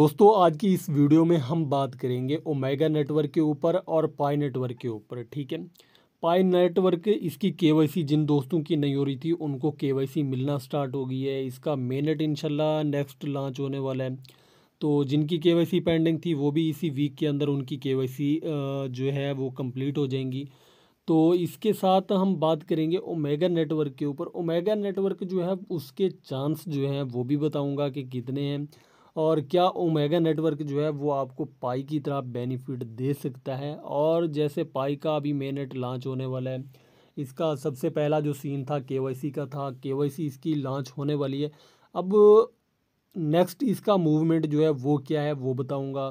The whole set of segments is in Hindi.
दोस्तों आज की इस वीडियो में हम बात करेंगे ओमेगा नेटवर्क के ऊपर और पाई नेटवर्क के ऊपर ठीक है पाई नेटवर्क इसकी केवाईसी जिन दोस्तों की नहीं हो रही थी उनको केवाईसी मिलना स्टार्ट हो गई है इसका मेनेट इनशाला नेक्स्ट लॉन्च होने वाला है तो जिनकी केवाईसी पेंडिंग थी वो भी इसी वीक के अंदर उनकी के जो है वो कम्प्लीट हो जाएंगी तो इसके साथ हम बात करेंगे ओमेगा नेटवर्क के ऊपर ओमेगा नेटवर्क जो है उसके चांस जो हैं वो भी बताऊँगा कि कितने हैं और क्या ओमेगा नेटवर्क जो है वो आपको पाई की तरह बेनिफिट दे सकता है और जैसे पाई का अभी मे नेट लॉन्च होने वाला है इसका सबसे पहला जो सीन था के का था के इसकी लॉन्च होने वाली है अब नेक्स्ट इसका मूवमेंट जो है वो क्या है वो बताऊंगा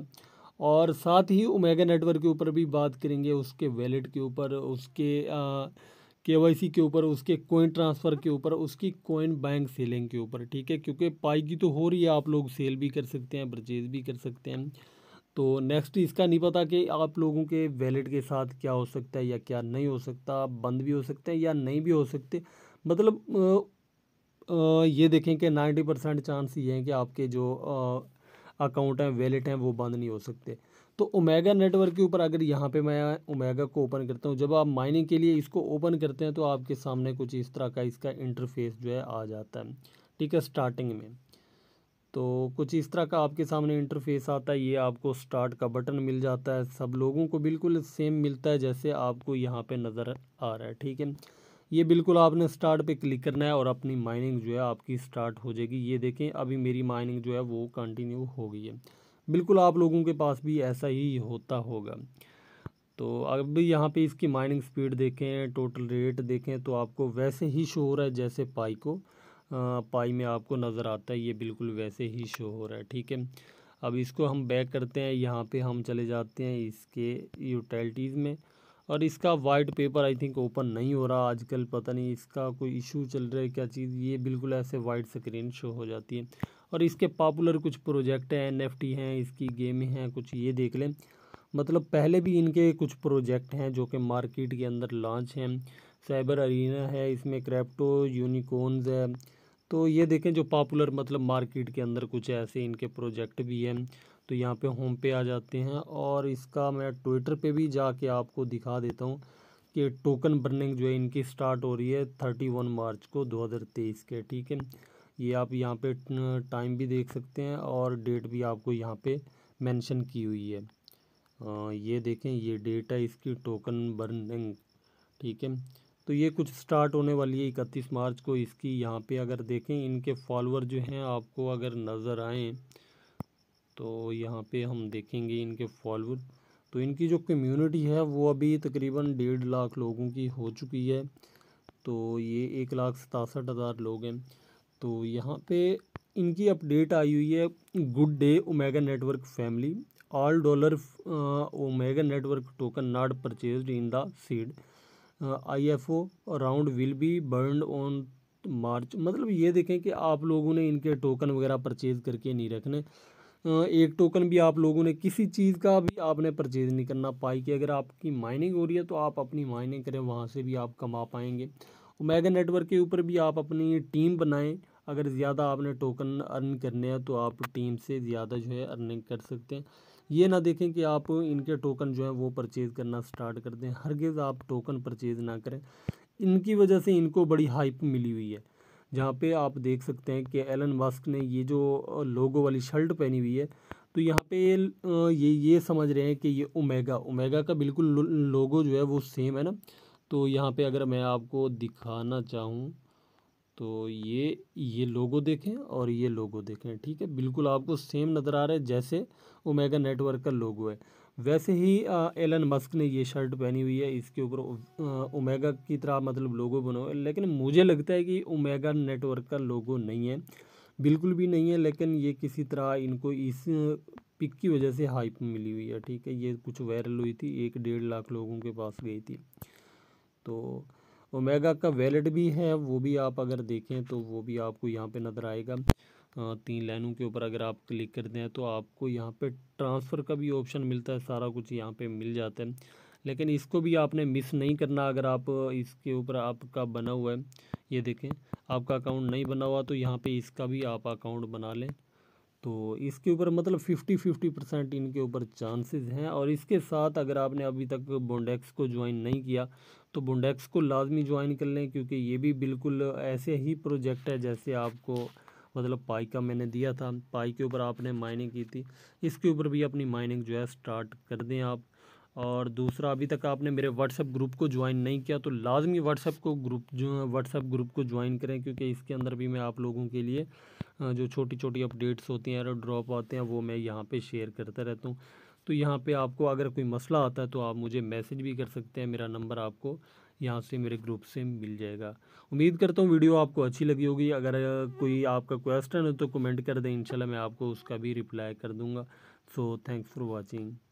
और साथ ही ओमेगा नेटवर्क के ऊपर भी बात करेंगे उसके वैलेट के ऊपर उसके आ, के के ऊपर उसके कोइन ट्रांसफ़र के ऊपर उसकी कोइन बैंक सेलिंग के ऊपर ठीक है क्योंकि पाई की तो हो रही है आप लोग सेल भी कर सकते हैं परचेज़ भी कर सकते हैं तो नेक्स्ट इसका नहीं पता कि आप लोगों के वैलेट के साथ क्या हो सकता है या क्या नहीं हो सकता बंद भी हो सकते हैं या नहीं भी हो सकते मतलब ये देखें कि नाइन्टी परसेंट चांस ये हैं कि आपके जो अकाउंट हैं वैलेट हैं वो बंद नहीं हो सकते तो ओमेगा नेटवर्क के ऊपर अगर यहाँ पे मैं ओमेगा को ओपन करता हूँ जब आप माइनिंग के लिए इसको ओपन करते हैं तो आपके सामने कुछ इस तरह का इसका इंटरफेस जो है आ जाता है ठीक है स्टार्टिंग में तो कुछ इस तरह का आपके सामने इंटरफेस आता है ये आपको स्टार्ट का बटन मिल जाता है सब लोगों को बिल्कुल सेम मिलता है जैसे आपको यहाँ पर नज़र आ रहा है ठीक है ये बिल्कुल आपने स्टार्ट पे क्लिक करना है और अपनी माइनिंग जो है आपकी स्टार्ट हो जाएगी ये देखें अभी मेरी माइनिंग जो है वो कंटिन्यू हो गई है बिल्कुल आप लोगों के पास भी ऐसा ही होता होगा तो अब यहाँ पे इसकी माइनिंग स्पीड देखें टोटल रेट देखें तो आपको वैसे ही शो हो रहा है जैसे पाई को आ, पाई में आपको नज़र आता है ये बिल्कुल वैसे ही शो हो रहा है ठीक है अब इसको हम बैक करते हैं यहाँ पे हम चले जाते हैं इसके यूटिलिटीज़ में और इसका white paper I think open नहीं हो रहा आजकल पता नहीं इसका कोई इशू चल रहा है क्या चीज़ ये बिल्कुल ऐसे वाइट स्क्रीन शो हो जाती है और इसके पॉपुलर कुछ प्रोजेक्ट हैं एन हैं इसकी गेम हैं कुछ ये देख लें मतलब पहले भी इनके कुछ प्रोजेक्ट हैं जो कि मार्केट के अंदर लॉन्च हैं साइबर अरीना है इसमें क्रैप्टो यूनिकॉर्न्स है तो ये देखें जो पॉपुलर मतलब मार्केट के अंदर कुछ ऐसे इनके प्रोजेक्ट भी हैं तो यहाँ पे होम पे आ जाते हैं और इसका मैं ट्विटर पे भी जाके आपको दिखा देता हूँ कि टोकन बर्निंग जो है इनकी स्टार्ट हो रही है थर्टी वन मार्च को दो हज़ार तेईस के ठीक है ये आप यहाँ पे टाइम भी देख सकते हैं और डेट भी आपको यहाँ पे मेंशन की हुई है आ, ये देखें ये डेट है इसकी टोकन बर्निंग ठीक है तो ये कुछ स्टार्ट होने वाली है इकतीस मार्च को इसकी यहाँ पर अगर देखें इनके फॉलोअर जो हैं आपको अगर नज़र आएँ तो यहाँ पे हम देखेंगे इनके फॉलोअर तो इनकी जो कम्युनिटी है वो अभी तकरीबन डेढ़ लाख लोगों की हो चुकी है तो ये एक लाख सतासठ हज़ार लोग हैं तो यहाँ पे इनकी अपडेट आई हुई है good day Omega network family all dollar Omega network token not purchase in the seed I F O round will be burn on March मतलब ये देखें कि आप लोगों ने इनके टोकन वगैरह परचेज़ करके नहीं रखने एक टोकन भी आप लोगों ने किसी चीज़ का भी आपने परचेज नहीं करना पाई कि अगर आपकी माइनिंग हो रही है तो आप अपनी माइनिंग करें वहाँ से भी आप कमा पाएंगे मेगा नेटवर्क के ऊपर भी आप अपनी टीम बनाएं अगर ज़्यादा आपने टोकन अर्न करने हैं तो आप टीम से ज़्यादा जो है अर्निंग कर सकते हैं ये ना देखें कि आप इनके टोकन जो है वो परचेज़ करना स्टार्ट कर दें गेज़ आप टोकन परचेज़ ना करें इनकी वजह से इनको बड़ी हाइप मिली हुई है जहाँ पे आप देख सकते हैं कि एलन मस्क ने ये जो लोगो वाली शर्ट पहनी हुई है तो यहाँ पे ये ये समझ रहे हैं कि ये ओमेगा ओमेगा का बिल्कुल लोगो जो है वो सेम है ना तो यहाँ पे अगर मैं आपको दिखाना चाहूँ तो ये ये लोगो देखें और ये लोगो देखें ठीक है बिल्कुल आपको सेम नज़र आ रहा है जैसे ओमेगा नेटवर्क का लोगो है वैसे ही एलन मस्क ने ये शर्ट पहनी हुई है इसके ऊपर ओमेगा की तरह मतलब लोगो बनो लेकिन मुझे लगता है कि ओमेगा नेटवर्क का लोगो नहीं है बिल्कुल भी नहीं है लेकिन ये किसी तरह इनको इस पिक की वजह से हाइप मिली हुई है ठीक है ये कुछ वायरल हुई थी एक डेढ़ लाख लोगों के पास गई थी तो ओमेगा का वैलेट भी है वो भी आप अगर देखें तो वो भी आपको यहाँ पे नज़र आएगा तीन लाइनों के ऊपर अगर आप क्लिक करते हैं तो आपको यहाँ पे ट्रांसफ़र का भी ऑप्शन मिलता है सारा कुछ यहाँ पे मिल जाता है लेकिन इसको भी आपने मिस नहीं करना अगर आप इसके ऊपर आपका बना हुआ है ये देखें आपका अकाउंट नहीं बना हुआ तो यहाँ पे इसका भी आप अकाउंट बना लें तो इसके ऊपर मतलब फिफ्टी फिफ्टी परसेंट इनके ऊपर चांसेस हैं और इसके साथ अगर आपने अभी तक बोंडेक्स को ज्वाइन नहीं किया तो बोंडेक्स को लाजमी ज्वाइन कर लें क्योंकि ये भी बिल्कुल ऐसे ही प्रोजेक्ट है जैसे आपको मतलब पाई का मैंने दिया था पाई के ऊपर आपने माइनिंग की थी इसके ऊपर भी अपनी माइनिंग जो है स्टार्ट कर दें आप और दूसरा अभी तक आपने मेरे व्हाट्सएप ग्रुप को ज्वाइन नहीं किया तो लाजमी व्हाट्सएप को ग्रुप जो व्हाट्सएप ग्रुप को ज्वाइन करें क्योंकि इसके अंदर भी मैं आप लोगों के लिए जो छोटी छोटी अपडेट्स होती हैं और ड्रॉप आते हैं वो मैं यहाँ पर शेयर करता रहता हूँ तो यहाँ पे आपको अगर कोई मसला आता है तो आप मुझे मैसेज भी कर सकते हैं मेरा नंबर आपको यहाँ से मेरे ग्रुप से मिल जाएगा उम्मीद करता हूँ वीडियो आपको अच्छी लगी होगी अगर कोई आपका क्वेश्चन है तो कमेंट कर दें इंशाल्लाह मैं आपको उसका भी रिप्लाई कर दूँगा सो थैंक्स फॉर वॉचिंग